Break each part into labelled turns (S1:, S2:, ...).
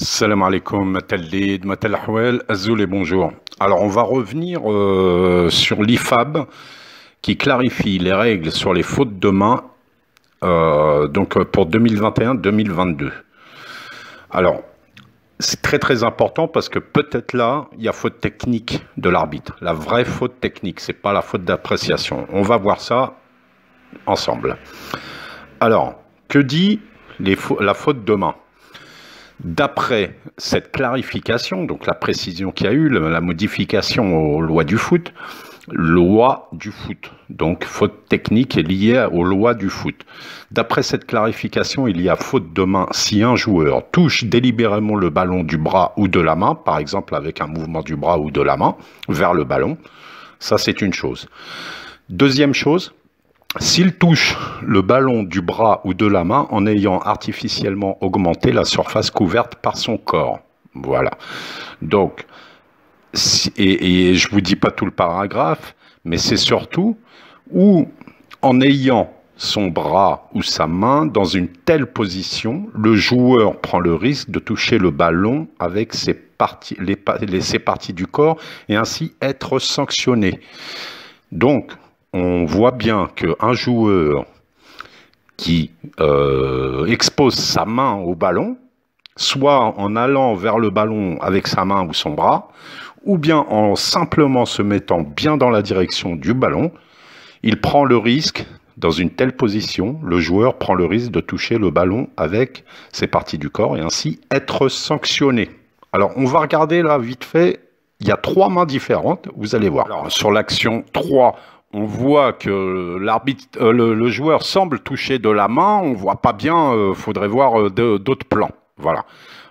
S1: Salam alaikum, Matel Matel azul Azoul et bonjour. Alors on va revenir euh, sur l'IFAB qui clarifie les règles sur les fautes de main euh, donc euh, pour 2021-2022. Alors c'est très très important parce que peut-être là il y a faute technique de l'arbitre, la vraie faute technique, c'est pas la faute d'appréciation. On va voir ça ensemble. Alors que dit la faute de main D'après cette clarification, donc la précision qu'il y a eu, la modification aux lois du foot, loi du foot. Donc faute technique est liée aux lois du foot. D'après cette clarification, il y a faute de main si un joueur touche délibérément le ballon du bras ou de la main, par exemple avec un mouvement du bras ou de la main vers le ballon. Ça, c'est une chose. Deuxième chose, s'il touche le ballon du bras ou de la main en ayant artificiellement augmenté la surface couverte par son corps. Voilà. Donc, et, je ne vous dis pas tout le paragraphe, mais c'est surtout où, en ayant son bras ou sa main dans une telle position, le joueur prend le risque de toucher le ballon avec ses parties, les, ses parties du corps et ainsi être sanctionné. Donc, on voit bien qu'un joueur qui euh, expose sa main au ballon, soit en allant vers le ballon avec sa main ou son bras, ou bien en simplement se mettant bien dans la direction du ballon, il prend le risque, dans une telle position, le joueur prend le risque de toucher le ballon avec ses parties du corps et ainsi être sanctionné. Alors on va regarder là vite fait, il y a trois mains différentes, vous allez voir. Alors, sur l'action 3, on voit que euh, le, joueur semble toucher de la main, on voit pas bien, il euh, faudrait voir euh, d'autres plans. Voilà.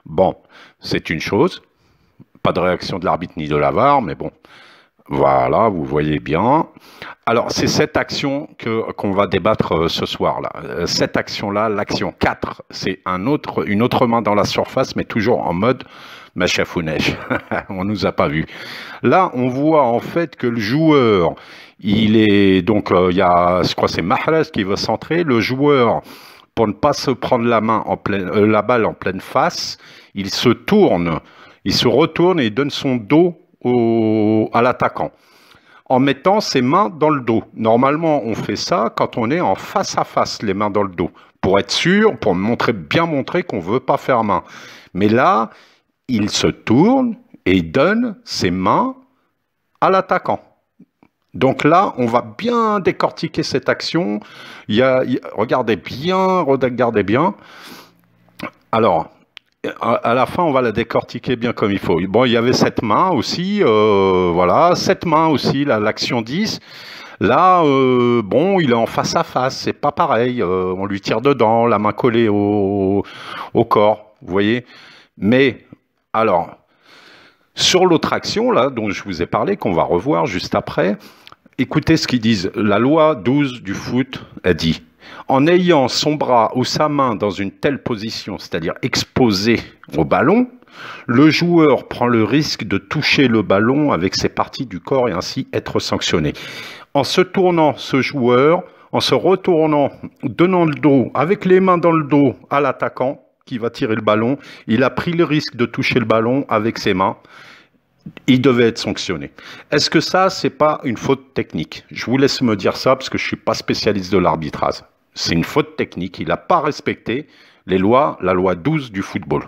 S1: Bon, c'est une chose. Pas de réaction de l'arbitre ni de l'avare, mais bon, voilà, vous voyez bien. Alors, c'est cette action que qu'on va débattre euh, ce soir là. Euh, cette action là, l'action 4, c'est un autre une autre main dans la surface mais toujours en mode neige on ne nous a pas vu. Là, on voit en fait que le joueur, il est donc euh, il y a je crois c'est Mahrez qui veut centrer le joueur pour ne pas se prendre la main en pleine la balle en pleine face, il se tourne, il se retourne et donne son dos au, à l'attaquant en mettant ses mains dans le dos. Normalement, on fait ça quand on est en face à face, les mains dans le dos, pour être sûr, pour montrer, bien montrer qu'on veut pas faire main. Mais là, il se tourne et il donne ses mains à l'attaquant. Donc là, on va bien décortiquer cette action. Il y regardez bien, regardez bien. Alors, à la fin, on va la décortiquer bien comme il faut. Bon, il y avait cette main aussi, euh, voilà, cette main aussi, l'action 10. Là, euh, bon, il est en face à face, c'est pas pareil. Euh, on lui tire dedans, la main collée au, corps, vous voyez. Mais, alors, sur l'autre action, là, dont je vous ai parlé, qu'on va revoir juste après, écoutez ce qu'ils disent. La loi 12 du foot a dit en ayant son bras ou sa main dans une telle position, c'est-à-dire exposé au ballon, le joueur prend le risque de toucher le ballon avec ses parties du corps et ainsi être sanctionné. En se tournant, ce joueur, en se retournant, donnant le dos, avec les mains dans le dos à l'attaquant qui va tirer le ballon, il a pris le risque de toucher le ballon avec ses mains il devait être sanctionné. Est-ce que ça, c'est pas une faute technique Je vous laisse me dire ça parce que je ne suis pas spécialiste de l'arbitrage c'est une faute technique. Il n'a pas respecté les lois, la loi 12 du football.